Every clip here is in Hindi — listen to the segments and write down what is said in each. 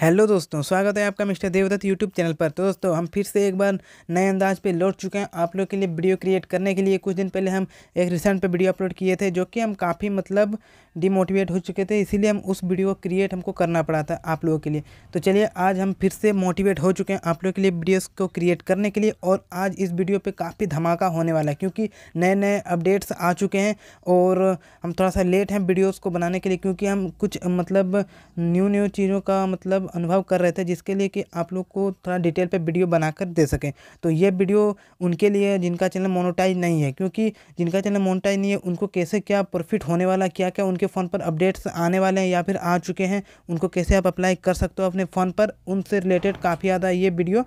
हेलो दोस्तों स्वागत है आपका मिस्टर देवदत्त यूट्यूब चैनल पर तो दोस्तों हम फिर से एक बार नए अंदाज पे लौट चुके हैं आप लोग के लिए वीडियो क्रिएट करने के लिए कुछ दिन पहले हम एक रिसेंट पे वीडियो अपलोड किए थे जो कि हम काफ़ी मतलब डिमोटिवेट हो चुके थे इसीलिए हम उस वीडियो को क्रिएट हमको करना पड़ा था आप लोगों के लिए तो चलिए आज हम फिर से मोटिवेट हो चुके हैं आप लोगों के लिए वीडियोज़ को क्रिएट करने के लिए और आज इस वीडियो पर काफ़ी धमाका होने वाला है क्योंकि नए नए अपडेट्स आ चुके हैं और हम थोड़ा सा लेट हैं वीडियोज़ को बनाने के लिए क्योंकि हम कुछ मतलब न्यू न्यू चीज़ों का मतलब अनुभव कर रहे थे जिसके लिए कि आप लोग को थोड़ा डिटेल पे वीडियो बनाकर दे सकें तो ये वीडियो उनके लिए जिनका चैनल मोनोटाइज नहीं है क्योंकि जिनका चैनल मोनोटाइज नहीं है उनको कैसे क्या प्रॉफिट होने वाला क्या क्या उनके फ़ोन पर अपडेट्स आने वाले हैं या फिर आ चुके हैं उनको कैसे आप अप्लाई कर सकते हो अपने फ़ोन पर उनसे रिलेटेड काफ़ी ज़्यादा ये वीडियो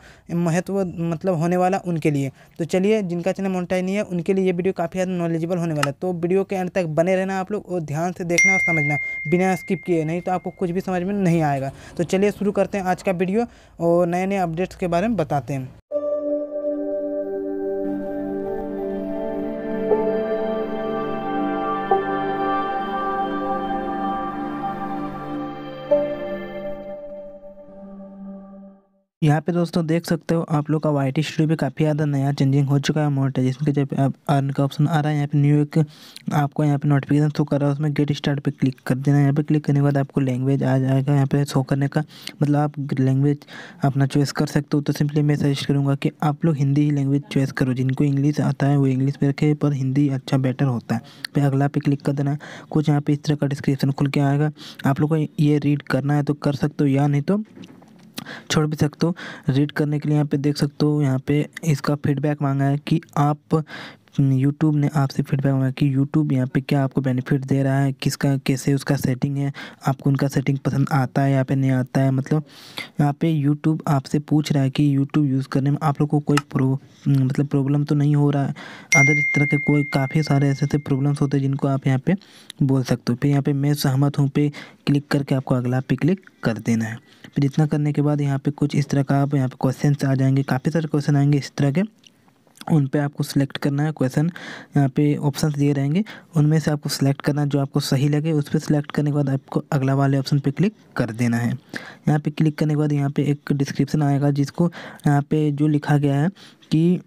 महत्व मतलब होने वाला उनके लिए तो चलिए जिनका चैनल मोनोटाइज नहीं है उनके लिए ये वीडियो काफ़ी ज़्यादा नॉलेजेबल होने वाला है तो वीडियो के अंत तक बने रहना आप लोग और ध्यान से देखना और समझना बिना स्किप किए नहीं तो आपको कुछ भी समझ में नहीं आएगा तो चलिए शुरू करते हैं आज का वीडियो और नए नए अपडेट्स के बारे में बताते हैं यहाँ पे दोस्तों देख सकते हो आप लोग का वाई टी स्टूडियो भी काफ़ी ज़्यादा नया चेंजिंग हो चुका है मोटर जिसमें कि जब आप अर्न का ऑप्शन आ रहा है यहाँ पे न्यू एक आपको यहाँ पे नोटिफिकेशन शो कर रहा है उसमें गेट स्टार्ट पे क्लिक कर देना है यहाँ पे क्लिक करने के बाद आपको लैंग्वेज आ जाएगा यहाँ पे शो करने का मतलब आप लैंग्वेज अपना चॉइस कर सकते हो तो सिंपली मैं सजेस्ट करूँगा कि आप लोग हिंदी ही लैंग्वेज चॉइस करो जिनको इंग्लिश आता है वो इंग्लिश में रखे पर हिंदी अच्छा बेटर होता है फिर अगला पे क्लिक कर देना कुछ यहाँ पे इस तरह का डिस्क्रिप्शन खुल के आएगा आप लोग को ये रीड करना है तो कर सकते हो या नहीं तो छोड़ भी सकते हो रीड करने के लिए यहाँ पे देख सकते हो यहाँ पे इसका फीडबैक मांगा है कि आप यूट्यूब ने आपसे फीडबैक मांगा कि यूट्यूब यहाँ पे क्या आपको बेनिफिट दे रहा है किसका कैसे उसका सेटिंग है आपको उनका सेटिंग पसंद आता है या पे नहीं आता है मतलब यहाँ पे यूट्यूब आपसे पूछ रहा है कि यूट्यूब यूज़ करने में आप लोग को कोई प्रो मतलब प्रॉब्लम तो नहीं हो रहा है अदर इस तरह के कोई काफ़ी सारे ऐसे ऐसे प्रॉब्लम्स होते हैं जिनको आप यहाँ पर बोल सकते हो फिर यहाँ पर मैं सहमत हूँ पे क्लिक करके आपको अगला पे क्लिक कर देना है फिर इतना करने के बाद यहाँ पर कुछ इस तरह का आप यहाँ पर क्वेश्चन आ जाएंगे काफ़ी सारे क्वेश्चन आएंगे इस तरह के उन पे आपको सिलेक्ट करना है क्वेश्चन यहाँ पे ऑप्शन दिए रहेंगे उनमें से आपको सिलेक्ट करना जो आपको सही लगे उस पर सिलेक्ट करने के बाद आपको अगला वाले ऑप्शन पे क्लिक कर देना है यहाँ पे क्लिक करने के बाद यहाँ पे एक डिस्क्रिप्शन आएगा जिसको यहाँ पे जो लिखा गया है कि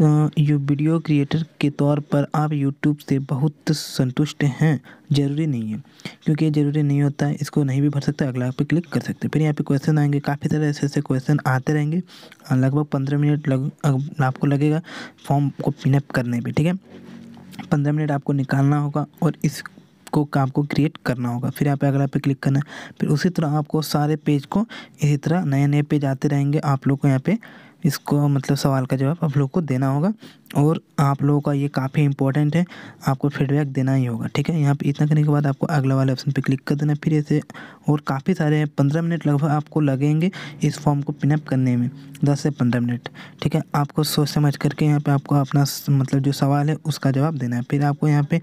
यू वीडियो क्रिएटर के तौर पर आप यूट्यूब से बहुत संतुष्ट हैं ज़रूरी नहीं है क्योंकि ये ज़रूरी नहीं होता है इसको नहीं भी भर सकते अगला पे क्लिक कर सकते फिर यहाँ पे क्वेश्चन आएंगे काफ़ी सारे ऐसे ऐसे क्वेश्चन आते रहेंगे लगभग पंद्रह मिनट लग आपको लगेगा फॉर्म को पिनअप करने पर ठीक है पंद्रह मिनट आपको निकालना होगा और इस को काम को क्रिएट करना होगा फिर यहाँ पे अगला पे क्लिक करना है फिर उसी तरह आपको सारे पेज को इसी तरह नए नए पेज आते रहेंगे आप लोग को यहाँ पे इसको मतलब सवाल का जवाब आप लोग को देना होगा और आप लोगों का ये काफ़ी इंपॉर्टेंट है आपको फीडबैक देना ही होगा ठीक है यहाँ पे इतना करने के बाद आपको अगला वाले ऑप्शन पे क्लिक कर देना फिर ऐसे और काफ़ी सारे हैं पंद्रह मिनट लगभग आपको लगेंगे इस फॉर्म को पिनअप करने में दस से पंद्रह मिनट ठीक है आपको सोच समझ करके यहाँ पे आपको अपना मतलब जो सवाल है उसका जवाब देना है फिर आपको यहाँ पर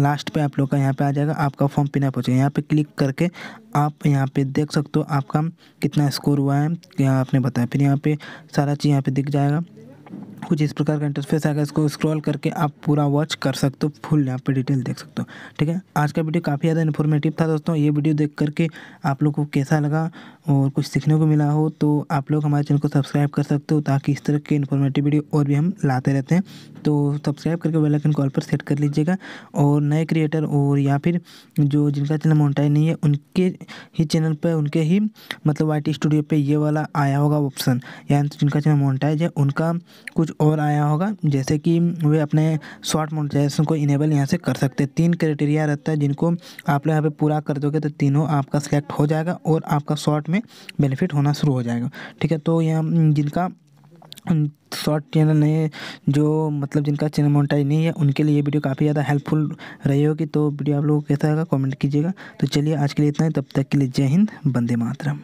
लास्ट पर आप लोग का यहाँ पर आ जाएगा आपका फॉर्म पिनअप हो जाएगा यहाँ पर क्लिक करके आप यहाँ पर देख सकते हो आपका कितना स्कोर हुआ है यहाँ आपने बताया फिर यहाँ पर सारा चीज़ यहाँ पर दिख जाएगा कुछ इस प्रकार का इंटरफेस आएगा इसको स्क्रॉल करके आप पूरा वॉच कर सकते हो फुल यहाँ पे डिटेल देख सकते हो ठीक है आज का वीडियो काफ़ी ज़्यादा इन्फॉर्मेटिव था दोस्तों ये वीडियो देख करके आप लोग को कैसा लगा और कुछ सीखने को मिला हो तो आप लोग हमारे चैनल को सब्सक्राइब कर सकते हो ताकि इस तरह के इन्फॉर्मेटिव वीडियो और भी हम लाते रहते हैं तो सब्सक्राइब करके बेलाइकन कॉल पर सेट कर लीजिएगा और नए क्रिएटर और या फिर जो जिनका चैनल मोनिटाइज नहीं है उनके ही चैनल पर उनके ही मतलब आई स्टूडियो पर ये वाला आया होगा ऑप्शन या तो जिनका चैनल मोनिटाइज है उनका कुछ कुछ और आया होगा जैसे कि वे अपने शॉर्ट मोटाइजेशन को इनेबल यहाँ से कर सकते हैं तीन क्राइटेरिया रहता है जिनको आप लोग यहाँ पे पूरा कर दोगे तो तीनों आपका सिलेक्ट हो जाएगा और आपका शॉर्ट में बेनिफिट होना शुरू हो जाएगा ठीक है तो यहाँ जिनका शॉर्ट चैनल नहीं जो मतलब जिनका चैनल मोनिटाइज नहीं है उनके लिए ये वीडियो काफ़ी ज़्यादा हेल्पफुल रही होगी तो वीडियो आप लोगों को कैसा रहेगा कमेंट कीजिएगा तो चलिए आज के लिए इतना ही तब तक के लिए जय हिंद बंदे मातरम